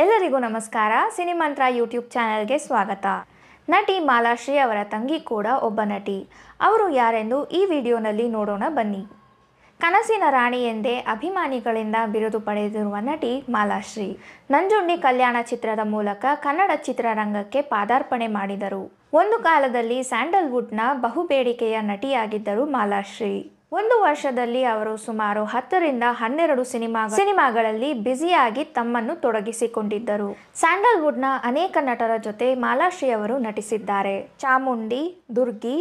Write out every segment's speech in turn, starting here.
ಎಲ್ಲರಿಗೂ ನಮಸ್ಕಾರ ಸಿನಿಮಂತ್ರ ಯೂಟ್ಯೂಬ್ ಚಾನೆಲ್ಗೆ ಸ್ವಾಗತ ನಟಿ ಮಾಲಾಶ್ರೀ ಅವರ ತಂಗಿ ಕೂಡ ಒಬ್ಬ ನಟಿ ಅವರು ಯಾರೆಂದು ಈ ವಿಡಿಯೋನಲ್ಲಿ ನೋಡೋಣ ಬನ್ನಿ ಕನಸಿನ ರಾಣಿ ಎಂದೇ ಅಭಿಮಾನಿಗಳಿಂದ ಬಿರುದು ಪಡೆದಿರುವ ನಟಿ ಮಾಲಾಶ್ರೀ ನಂಜುಂಡಿ ಕಲ್ಯಾಣ ಚಿತ್ರದ ಮೂಲಕ ಕನ್ನಡ ಚಿತ್ರರಂಗಕ್ಕೆ ಪಾದಾರ್ಪಣೆ ಮಾಡಿದರು ಒಂದು ಕಾಲದಲ್ಲಿ ಸ್ಯಾಂಡಲ್ವುಡ್ನ ಬಹುಬೇಡಿಕೆಯ ನಟಿಯಾಗಿದ್ದರು ಮಾಲಾಶ್ರೀ ಒಂದು ವರ್ಷದಲ್ಲಿ ಅವರು ಸುಮಾರು ಹತ್ತರಿಂದ ಹನ್ನೆರಡು ಸಿನಿಮಾ ಸಿನಿಮಾಗಳಲ್ಲಿ ಬ್ಯುಸಿಯಾಗಿ ತಮ್ಮನ್ನು ತೊಡಗಿಸಿಕೊಂಡಿದ್ದರು ಸ್ಯಾಂಡಲ್ವುಡ್ನ ಅನೇಕ ನಟರ ಜೊತೆ ಮಾಲಾಶ್ರೀ ಅವರು ನಟಿಸಿದ್ದಾರೆ ಚಾಮುಂಡಿ ದುರ್ಗಿ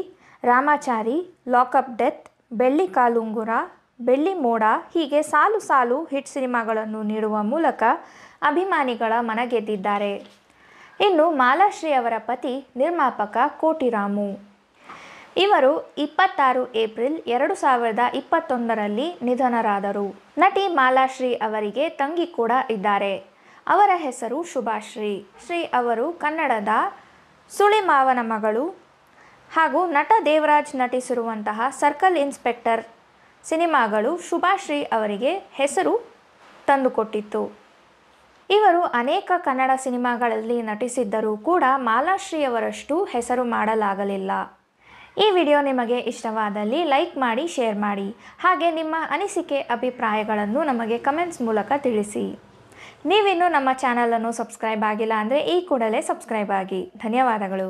ರಾಮಾಚಾರಿ ಲಾಕಪ್ ಡೆತ್ ಬೆಳ್ಳಿ ಕಾಲುಂಗುರ ಬೆಳ್ಳಿ ಮೋಡ ಹೀಗೆ ಸಾಲು ಸಾಲು ಹಿಟ್ ಸಿನಿಮಾಗಳನ್ನು ನೀಡುವ ಮೂಲಕ ಅಭಿಮಾನಿಗಳ ಮನಗೆದ್ದಿದ್ದಾರೆ ಇನ್ನು ಮಾಲಾಶ್ರೀ ಅವರ ಪತಿ ನಿರ್ಮಾಪಕ ಕೋಟಿರಾಮು ಇವರು ಇಪ್ಪತ್ತಾರು ಏಪ್ರಿಲ್ ಎರಡು ಸಾವಿರದ ಇಪ್ಪತ್ತೊಂದರಲ್ಲಿ ನಿಧನರಾದರು ನಟಿ ಮಾಲಾಶ್ರೀ ಅವರಿಗೆ ತಂಗಿ ಕೂಡ ಇದ್ದಾರೆ ಅವರ ಹೆಸರು ಶುಭಾಶ್ರೀ ಶ್ರೀ ಅವರು ಕನ್ನಡದ ಸುಳಿಮಾವನ ಮಗಳು ಹಾಗೂ ನಟ ದೇವರಾಜ್ ನಟಿಸಿರುವಂತಹ ಸರ್ಕಲ್ ಇನ್ಸ್ಪೆಕ್ಟರ್ ಸಿನಿಮಾಗಳು ಶುಭಾಶ್ರೀ ಅವರಿಗೆ ಹೆಸರು ತಂದುಕೊಟ್ಟಿತ್ತು ಇವರು ಅನೇಕ ಕನ್ನಡ ಸಿನಿಮಾಗಳಲ್ಲಿ ನಟಿಸಿದ್ದರೂ ಕೂಡ ಮಾಲಾಶ್ರೀಯವರಷ್ಟು ಹೆಸರು ಮಾಡಲಾಗಲಿಲ್ಲ ಈ ವಿಡಿಯೋ ನಿಮಗೆ ಇಷ್ಟವಾದಲ್ಲಿ ಲೈಕ್ ಮಾಡಿ ಶೇರ್ ಮಾಡಿ ಹಾಗೆ ನಿಮ್ಮ ಅನಿಸಿಕೆ ಅಭಿಪ್ರಾಯಗಳನ್ನು ನಮಗೆ ಕಮೆಂಟ್ಸ್ ಮೂಲಕ ತಿಳಿಸಿ ನೀವಿನ್ನೂ ನಮ್ಮ ಚಾನಲನ್ನು ಸಬ್ಸ್ಕ್ರೈಬ್ ಆಗಿಲ್ಲ ಅಂದರೆ ಈ ಕೂಡಲೇ ಸಬ್ಸ್ಕ್ರೈಬ್ ಆಗಿ ಧನ್ಯವಾದಗಳು